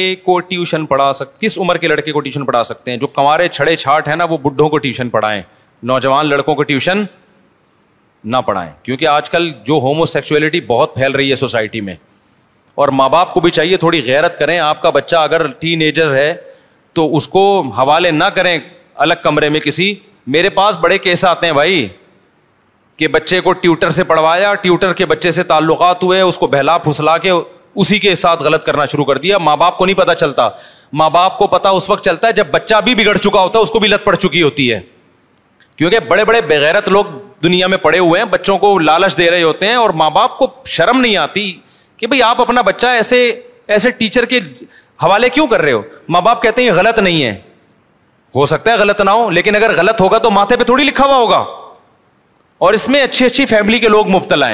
को ट्यूशन पढ़ा सक किस उम्र के लड़के को ट्यूशन पढ़ा सकते हैं जो कमारे छड़े छाट है ना वो बुढ़ों को ट्यूशन पढ़ाएं नौजवान लड़कों को ट्यूशन ना पढ़ाएं क्योंकि आजकल जो होमोसेक्सुअलिटी बहुत फैल रही है सोसाइटी में और माँ बाप को भी चाहिए थोड़ी गैरत करें आपका बच्चा अगर टीन है तो उसको हवाले ना करें अलग कमरे में किसी मेरे पास बड़े केस आते हैं भाई कि बच्चे को ट्यूटर से पढ़वाया ट्यूटर के बच्चे से ताल्लुकात हुए उसको बहला फुसला के उसी के साथ गलत करना शुरू कर दिया माँ बाप को नहीं पता चलता माँ बाप को पता उस वक्त चलता है जब बच्चा भी बिगड़ चुका होता है उसको भी लत पड़ चुकी होती है क्योंकि बड़े बड़े बेगैरत लोग दुनिया में पड़े हुए हैं बच्चों को लालच दे रहे होते हैं और माँ बाप को शर्म नहीं आती कि भाई आप अपना बच्चा ऐसे ऐसे टीचर के हवाले क्यों कर रहे हो माँ बाप कहते हैं गलत नहीं है हो सकता है गलत ना हो लेकिन अगर गलत होगा तो माथे पे थोड़ी लिखा हुआ होगा और इसमें अच्छी अच्छी फैमिली के लोग मुबतला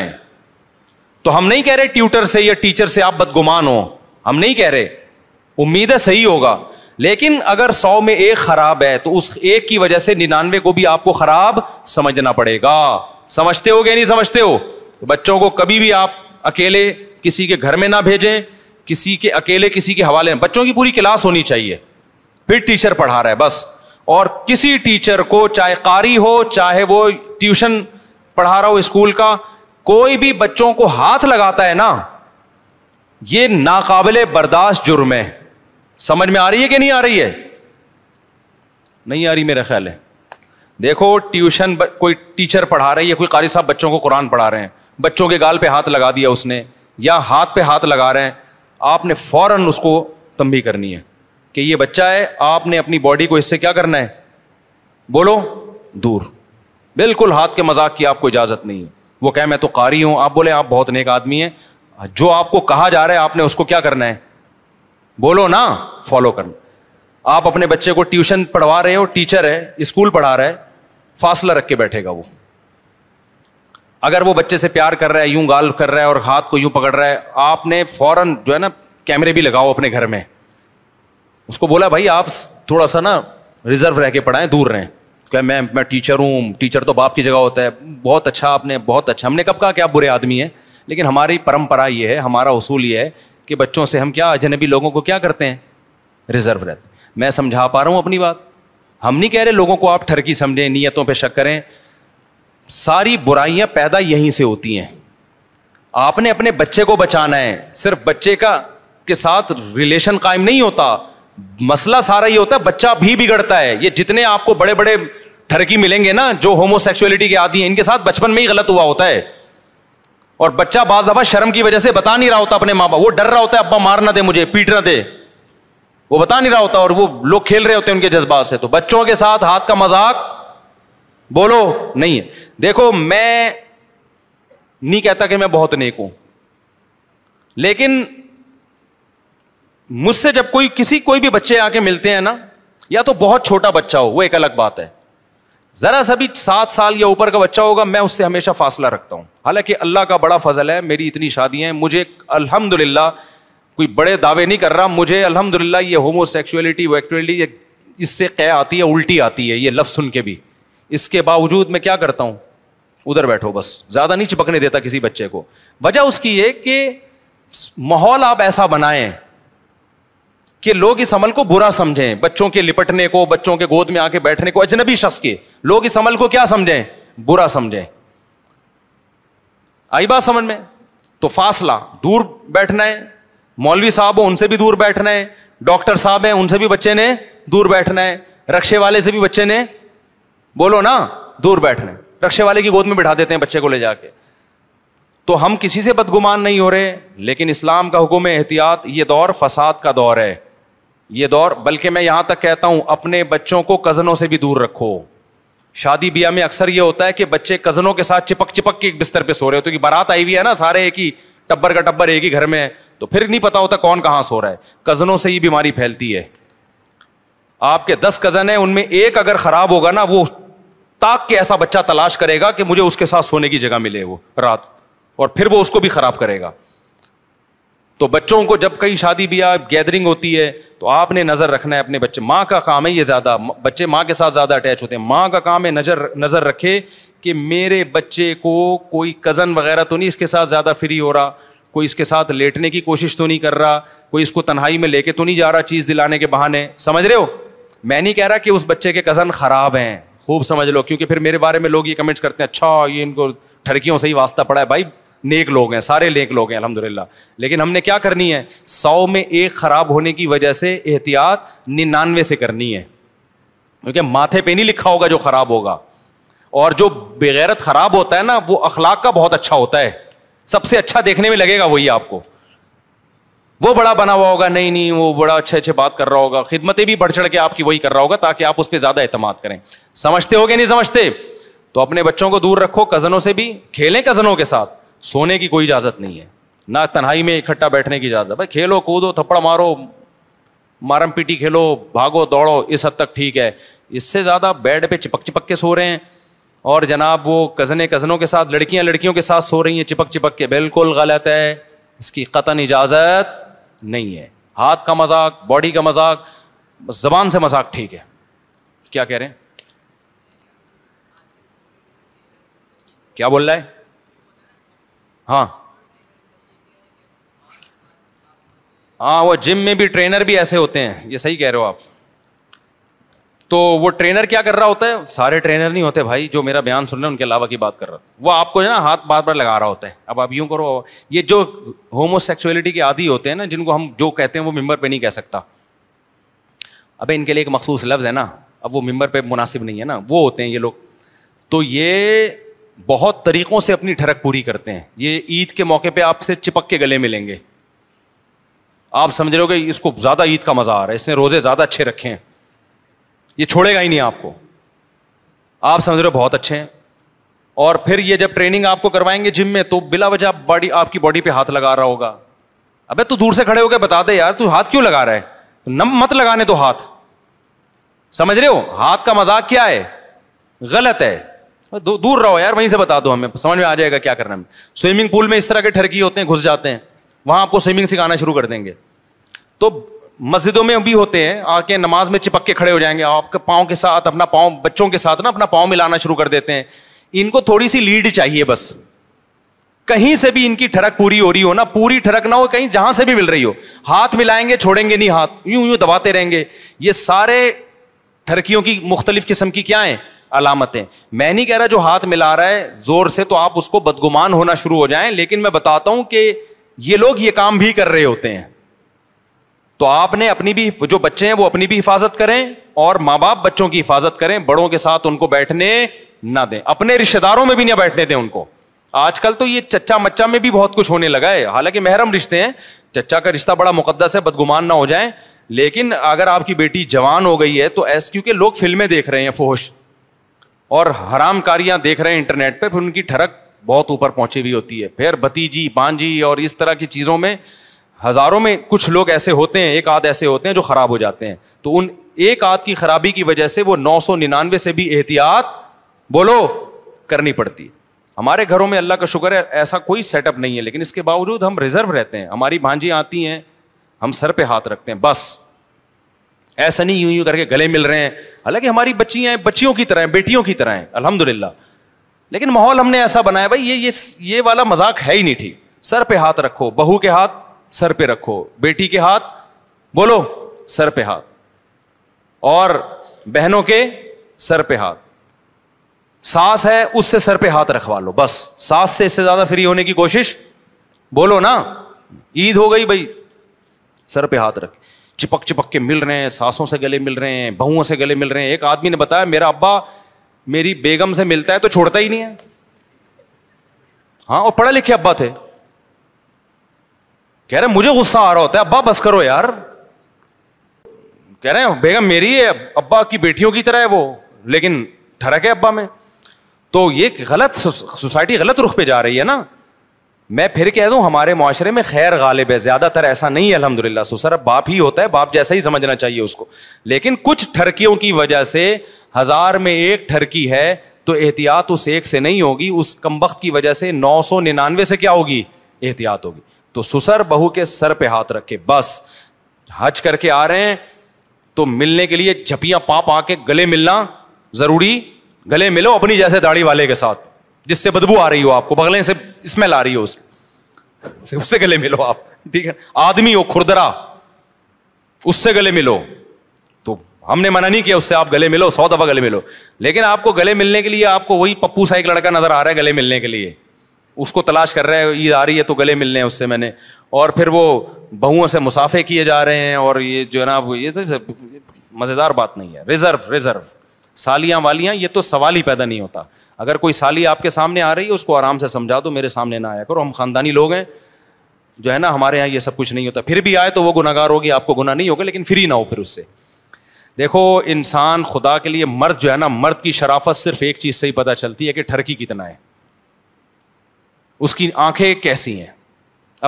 तो हम नहीं कह रहे ट्यूटर से या टीचर से आप बदगुमान हो हम नहीं कह रहे उम्मीद है सही होगा लेकिन अगर सौ में एक खराब है तो उस एक की वजह से निन्यानवे को भी आपको खराब समझना पड़ेगा समझते हो क्या नहीं समझते हो तो बच्चों को कभी भी आप अकेले किसी के घर में ना भेजें किसी के अकेले किसी के हवाले में बच्चों की पूरी क्लास होनी चाहिए फिर टीचर पढ़ा रहा है बस और किसी टीचर को चाहे कारी हो चाहे वो ट्यूशन पढ़ा रहा हो स्कूल का कोई भी बच्चों को हाथ लगाता है ना ये नाकाबिल बर्दाश्त जुर्म है समझ में आ रही है कि नहीं आ रही है नहीं आ रही मेरा ख्याल है देखो ट्यूशन कोई टीचर पढ़ा रही है कोई कारी साहब बच्चों को कुरान पढ़ा रहे हैं बच्चों के गाल पे हाथ लगा दिया उसने या हाथ पे हाथ लगा रहे हैं आपने फौरन उसको तंबी करनी है कि ये बच्चा है आपने अपनी बॉडी को इससे क्या करना है बोलो दूर बिल्कुल हाथ के मजाक की आपको इजाजत नहीं है वो कहे मैं तो कारी हूं आप बोले आप बहुत नेक आदमी हैं जो आपको कहा जा रहा है आपने उसको क्या करना है बोलो ना फॉलो करना आप अपने बच्चे को ट्यूशन पढ़वा रहे हो टीचर है स्कूल पढ़ा रहा है फासला रख के बैठेगा वो अगर वो बच्चे से प्यार कर रहा है यूं गाल कर रहा है और हाथ को यूं पकड़ रहा है आपने फौरन जो है ना कैमरे भी लगाओ अपने घर में उसको बोला भाई आप थोड़ा सा ना रिजर्व रह के पढ़ाएं दूर रहें क्या मैं मैं टीचर हूँ टीचर तो बाप की जगह होता है बहुत अच्छा आपने बहुत अच्छा हमने कब कहा कि आप बुरे आदमी हैं लेकिन हमारी परंपरा ये है हमारा उसूल ये है कि बच्चों से हम क्या अजनबी लोगों को क्या करते हैं रिजर्व रहते मैं समझा पा रहा हूँ अपनी बात हम नहीं कह रहे लोगों को आप ठरकी समझें नीयतों पर शक करें सारी बुराइयाँ पैदा यहीं से होती हैं आपने अपने बच्चे को बचाना है सिर्फ बच्चे का के साथ रिलेशन कायम नहीं होता मसला सारा ये होता है बच्चा भी बिगड़ता है ये जितने आपको बड़े बड़े थरकी मिलेंगे ना जो होमोसेक्सुअलिटी के आदि हैं इनके साथ बचपन में ही गलत हुआ होता है और बच्चा बाज दफा शर्म की वजह से बता नहीं रहा होता अपने माँ बाप वो डर रहा होता है अब्बा मार ना दे मुझे पीट ना दे वो बता नहीं रहा होता और वो लोग खेल रहे होते हैं उनके जज्बात से तो बच्चों के साथ हाथ का मजाक बोलो नहीं है देखो मैं नहीं कहता कि मैं बहुत नेक हूं लेकिन मुझसे जब कोई किसी कोई भी बच्चे आके मिलते हैं ना या तो बहुत छोटा बच्चा हो वो एक अलग बात है ज़रा सभी सात साल या ऊपर का बच्चा होगा मैं उससे हमेशा फासला रखता हूँ हालांकि अल्लाह का बड़ा फजल है मेरी इतनी शादियाँ हैं मुझे अल्हम्दुलिल्लाह कोई बड़े दावे नहीं कर रहा मुझे अल्हम्दुलिल्लाह ये होमोसेक्सुअलिटी वैक्चुअली इससे कै आती है उल्टी आती है ये लफ्ज़ सुन के भी इसके बावजूद मैं क्या करता हूँ उधर बैठो बस ज़्यादा नहीं चिपकने देता किसी बच्चे को वजह उसकी ये कि माहौल आप ऐसा बनाएं कि लोग इस अमल को बुरा समझें बच्चों के लिपटने को बच्चों के गोद में आके बैठने को अजनबी शख्स के लोग इस अमल को क्या समझें बुरा समझें आई बात समझ में तो फासला दूर बैठना है मौलवी साहब हो उनसे भी दूर बैठना है डॉक्टर साहब हैं उनसे भी बच्चे ने दूर बैठना है रक्षे वाले से भी बच्चे ने बोलो ना दूर बैठना है रक्षे वाले की गोद में बिठा देते हैं बच्चे को ले जाके तो हम किसी से बदगुमान नहीं हो रहे लेकिन इस्लाम का हुक्म एहतियात ये दौर फसाद का दौर है ये दौर बल्कि मैं यहां तक कहता हूं अपने बच्चों को कज़नों से भी दूर रखो शादी ब्याह में अक्सर यह होता है कि बच्चे कज़नों के साथ चिपक चिपक के एक बिस्तर पे सो रहे होते तो कि बारात आई हुई है ना सारे एक ही टब्बर का टब्बर एक ही घर में है तो फिर नहीं पता होता कौन कहाँ सो रहा है कज़नों से ही बीमारी फैलती है आपके दस कज़न है उनमें एक अगर ख़राब होगा ना वो ताक के ऐसा बच्चा तलाश करेगा कि मुझे उसके साथ सोने की जगह मिले वो रात और फिर वो उसको भी ख़राब करेगा तो बच्चों को जब कहीं शादी ब्याह गैदरिंग होती है तो आपने नज़र रखना है अपने बच्चे माँ का काम है ये ज़्यादा बच्चे माँ के साथ ज़्यादा अटैच होते हैं माँ का काम है नज़र नज़र रखे कि मेरे बच्चे को कोई कज़न वगैरह तो नहीं इसके साथ ज़्यादा फ्री हो रहा कोई इसके साथ लेटने की कोशिश तो नहीं कर रहा कोई इसको तनहाई में लेके तो नहीं जा रहा चीज़ दिलाने के बहाने समझ रहे हो मैं नहीं कह रहा कि उस बच्चे के कज़न ख़राब हैं खूब समझ लो क्योंकि फिर मेरे बारे में लोग ये कमेंट्स करते हैं अच्छा ये इनको ठरकियों से ही वास्ता पड़ा है भाई नेक लोग हैं सारे नेक लोग हैं अलहमदिल्ला लेकिन हमने क्या करनी है सौ में एक खराब होने की वजह से एहतियात निन्यानवे से करनी है क्योंकि माथे पे नहीं लिखा होगा जो खराब होगा और जो बेगैरत खराब होता है ना वो अखलाक का बहुत अच्छा होता है सबसे अच्छा देखने में लगेगा वही आपको वो बड़ा बना हुआ होगा नहीं नहीं वो बड़ा अच्छे अच्छे बात कर रहा होगा खिदमतें भी बढ़ चढ़ के आपकी वही कर रहा होगा ताकि आप उस पर ज्यादा अहतमाद करें समझते हो गए नहीं समझते तो अपने बच्चों को दूर रखो कजनों से भी खेलें कजनों के साथ सोने की कोई इजाज़त नहीं है ना तन्हाई में इकट्ठा बैठने की इजाज़त भाई खेलो कूदो थप्पड़ मारो मारम पीटी खेलो भागो दौड़ो इस हद तक ठीक है इससे ज़्यादा बेड पे चिपक चिपक के सो रहे हैं और जनाब वो कज़ने कज़नों के साथ लड़कियां लड़कियों के साथ सो रही हैं चिपक चिपक के बिल्कुल गलत है इसकी कतन इजाज़त नहीं है हाथ का मजाक बॉडी का मजाक जबान से मजाक ठीक है क्या कह रहे हैं क्या बोल रहा है हाँ हाँ वो जिम में भी ट्रेनर भी ऐसे होते हैं ये सही कह रहे हो आप तो वो ट्रेनर क्या कर रहा होता है सारे ट्रेनर नहीं होते भाई जो मेरा बयान सुन रहे हैं उनके अलावा की बात कर रहा था वो आपको ना हाथ बार बार लगा रहा होता है अब आप यूं करो ये जो होमोसेक्सुअलिटी के आदि होते हैं ना जिनको हम जो कहते हैं वो मेम्बर पे नहीं कह सकता अबे इनके लिए एक मखसूस लफ्ज़ है ना अब वो मेम्बर पे मुनासिब नहीं है ना वो होते हैं ये लोग तो ये बहुत तरीकों से अपनी ठरक पूरी करते हैं ये ईद के मौके पे आपसे चिपक के गले मिलेंगे आप समझ रहे हो इसको ज़्यादा ईद का मज़ा आ रहा है इसने रोज़े ज़्यादा अच्छे रखे हैं ये छोड़ेगा ही नहीं आपको आप समझ रहे हो बहुत अच्छे हैं और फिर ये जब ट्रेनिंग आपको करवाएंगे जिम में तो बिला वजह बॉडी आपकी बॉडी पे हाथ लगा रहा होगा अबे तू दूर से खड़े होकर बता दे यार तू हाथ क्यों लगा रहा है तो नम मत लगाने दो हाथ समझ रहे हो हाथ का मजाक क्या है गलत है हाँ, दूर रहो यार वहीं से बता दो हमें समझ में आ जाएगा क्या करना है स्विमिंग पूल में इस तरह के ठरकी होते हैं घुस जाते हैं वहां आपको स्विमिंग सिखाना शुरू कर देंगे तो मस्जिदों में भी होते हैं आके नमाज में चिपक के खड़े हो जाएंगे आपके पाँव के साथ अपना पाँव बच्चों के साथ ना अपना पाँव मिलाना शुरू कर देते हैं इनको थोड़ी सी लीड चाहिए बस कहीं से भी इनकी ठरक पूरी हो रही हो ना पूरी ठरक ना हो कहीं जहां से भी मिल रही हो हाथ मिलाएंगे छोड़ेंगे नहीं हाथ यूं यूं दबाते रहेंगे ये सारे ठरकियों की मुख्तलिफ किस्म की क्या है अलामतें मैं नहीं कह रहा जो हाथ मिला रहा है जोर से तो आप उसको बदगुमान होना शुरू हो जाए लेकिन मैं बताता हूं कि ये लोग ये काम भी कर रहे होते हैं तो आपने अपनी भी जो बच्चे हैं वो अपनी भी हिफाजत करें और माँ बाप बच्चों की हिफाजत करें बड़ों के साथ उनको बैठने ना दें अपने रिश्तेदारों में भी ना बैठने दें उनको आजकल तो ये चच्चा मच्चा में भी बहुत कुछ होने लगा है हालांकि महरम रिश्ते हैं चच्चा का रिश्ता बड़ा मुकदस है बदगुमान ना हो जाए लेकिन अगर आपकी बेटी जवान हो गई है तो ऐस क्योंकि लोग फिल्में देख रहे हैं फोश और हरामकारियां देख रहे हैं इंटरनेट पे फिर उनकी ठरक बहुत ऊपर पहुंची हुई होती है फिर भतीजी बांझी और इस तरह की चीज़ों में हज़ारों में कुछ लोग ऐसे होते हैं एक आध ऐसे होते हैं जो ख़राब हो जाते हैं तो उन एक आध की खराबी की वजह से वो नौ सौ निन्यानवे से भी एहतियात बोलो करनी पड़ती हमारे घरों में अल्लाह का शुक्र है ऐसा कोई सेटअप नहीं है लेकिन इसके बावजूद हम रिजर्व रहते हैं हमारी भांजी आती हैं हम सर पे हाथ रखते हैं बस ऐसा नहीं यूं यूं करके गले मिल रहे हैं हालांकि हमारी बच्चियां बच्चियों की तरह हैं बेटियों की तरह हैं अल्हम्दुलिल्लाह लेकिन माहौल हमने ऐसा बनाया भाई ये ये ये वाला मजाक है ही नहीं ठीक सर पे हाथ रखो बहू के हाथ सर पे रखो बेटी के हाथ बोलो सर पे हाथ और बहनों के सर पे हाथ सास है उससे सर पे हाथ रखवा लो बस सास से इससे ज्यादा फ्री होने की कोशिश बोलो ना ईद हो गई भाई सर पे हाथ रख चिपक चिपक के मिल रहे हैं सासों से गले मिल रहे हैं बहुओं से गले मिल रहे हैं एक आदमी ने बताया मेरा अब्बा मेरी बेगम से मिलता है तो छोड़ता ही नहीं है हाँ और पढ़े लिखे अब्बा थे कह रहे मुझे गुस्सा आ रहा होता है अब्बा बस करो यार कह रहे हैं बेगम मेरी है अब्बा की बेटियों की तरह है वो लेकिन ठरक है अब्बा में तो ये गलत सोसाइटी गलत रुख पे जा रही है ना मैं फिर कह दूं हमारे माशरे में खैर गालिब है ज्यादातर ऐसा नहीं है अलहमदिल्ला सो सर बाप ही होता है बाप जैसा ही समझना चाहिए उसको लेकिन कुछ ठरकियों की वजह से हजार में एक ठरकी है तो एहतियात उस एक से नहीं होगी उस कम वक्त की वजह से नौ सौ निन्यानवे से क्या होगी एहतियात होगी तो सुसर बहू के सर पे हाथ रखे बस हज करके आ रहे हैं तो मिलने के लिए झपिया पाप आके गले मिलना जरूरी गले मिलो अपनी जैसे दाढ़ी वाले के साथ जिससे बदबू आ रही हो आपको बगले से स्मेल आ रही हो उसकी उससे गले मिलो आप ठीक है आदमी हो खुरदरा उससे गले मिलो तो हमने मना नहीं किया उससे आप गले मिलो सौ दफा गले मिलो लेकिन आपको गले मिलने के लिए आपको वही पप्पू सा एक लड़का नजर आ रहा है गले मिलने के लिए उसको तलाश कर रहे हैं ईद आ रही है तो गले मिलने हैं उससे मैंने और फिर वो बहुओं से मुसाफे किए जा रहे हैं और ये जो है ना ये तो मज़ेदार बात नहीं है रिजर्व रिजर्व सालियां वालियां ये तो सवाल ही पैदा नहीं होता अगर कोई साली आपके सामने आ रही है उसको आराम से समझा दो मेरे सामने ना आया करो हम खानदानी लोग हैं जो है ना हमारे यहाँ ये सब कुछ नहीं होता फिर भी आए तो वो गुनागार होगी आपको गुना नहीं होगा लेकिन फ्री ना हो फिर उससे देखो इंसान खुदा के लिए मर्द जो है ना मर्द की शराफत सिर्फ एक चीज से ही पता चलती है कि ठरकी कितना है उसकी आंखें कैसी हैं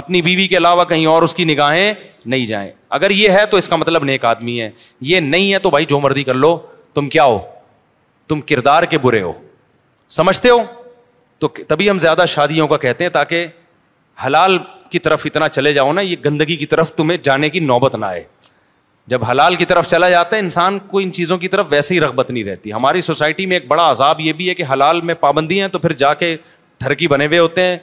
अपनी बीवी के अलावा कहीं और उसकी निगाहें नहीं जाएं अगर ये है तो इसका मतलब नेक आदमी है ये नहीं है तो भाई जो मर्जी कर लो तुम क्या हो तुम किरदार के बुरे हो समझते हो तो तभी हम ज्यादा शादियों का कहते हैं ताकि हलाल की तरफ इतना चले जाओ ना ये गंदगी की तरफ तुम्हें जाने की नौबत ना आए जब हलाल की तरफ चला जाता है इंसान को इन चीज़ों की तरफ वैसे ही रगबत नहीं रहती हमारी सोसाइटी में एक बड़ा अजाब ये भी है कि हलाल में पाबंदी हैं तो फिर जाके ठरकी बने हुए होते हैं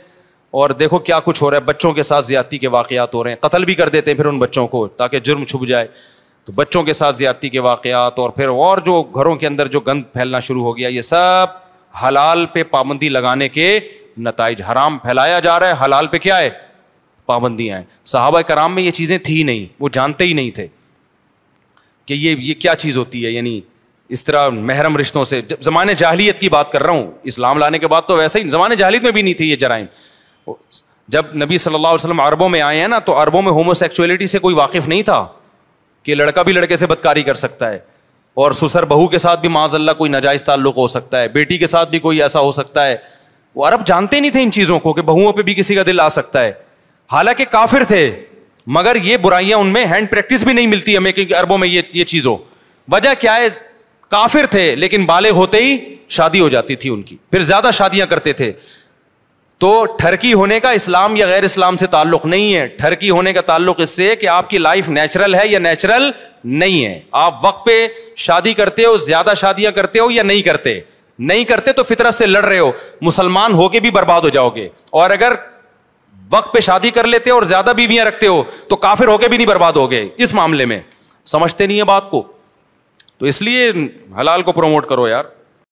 और देखो क्या कुछ हो रहा है बच्चों के साथ ज्यादती के वाकयात हो रहे हैं कतल भी कर देते हैं फिर उन बच्चों को ताकि जुर्म छुप जाए तो बच्चों के साथ ज्यादती के वाक़ात और फिर और जो घरों के अंदर जो गंद फैलना शुरू हो गया ये सब हलाल पे पाबंदी लगाने के नतज हराम फैलाया जा रहा है हलाल पे क्या है पाबंदियाँ हैं सहाबा कराम में ये चीज़ें थी नहीं वो जानते ही नहीं थे कि ये ये क्या चीज़ होती है यानी इस तरह महरम रिश्तों से जब ज़माने जाहलीत की बात कर रहा हूं इस्लाम लाने के बाद तो वैसे ही जमान जाहलीत में भी नहीं थी ये जराइम जब नबी सल्लल्लाहु अलैहि वसल्लम अरबों में आए हैं ना तो अरबों में होमोसेक्सुअलिटी से कोई वाकिफ़ नहीं था कि लड़का भी लड़के से बदकारी कर सकता है और सुसर बहू के साथ भी माजल्ला कोई नाजायज़ ताल्लुक हो सकता है बेटी के साथ भी कोई ऐसा हो सकता है वो अरब जानते नहीं थे इन चीज़ों को कि बहुओं पर भी किसी का दिल आ सकता है हालांकि काफिर थे मगर ये बुराइयां उनमें हैंड प्रैक्टिस भी नहीं मिलती हमें क्योंकि अरबों में ये ये चीज़ हो वजह क्या है काफिर थे लेकिन बाले होते ही शादी हो जाती थी उनकी फिर ज़्यादा शादियां करते थे तो ठरकी होने का इस्लाम या गैर इस्लाम से ताल्लुक नहीं है ठरकी होने का ताल्लुक इससे कि आपकी लाइफ नेचुरल है या नेचुरल नहीं है आप वक्त पे शादी करते हो ज्यादा शादियां करते हो या नहीं करते नहीं करते तो फितरत से लड़ रहे हो मुसलमान होके भी बर्बाद हो जाओगे और अगर वक्त पे शादी कर लेते हो और ज्यादा बीवियां रखते हो तो काफिर होके भी नहीं बर्बाद हो गए इस मामले में समझते नहीं है बात को तो इसलिए हलाल को प्रमोट करो यार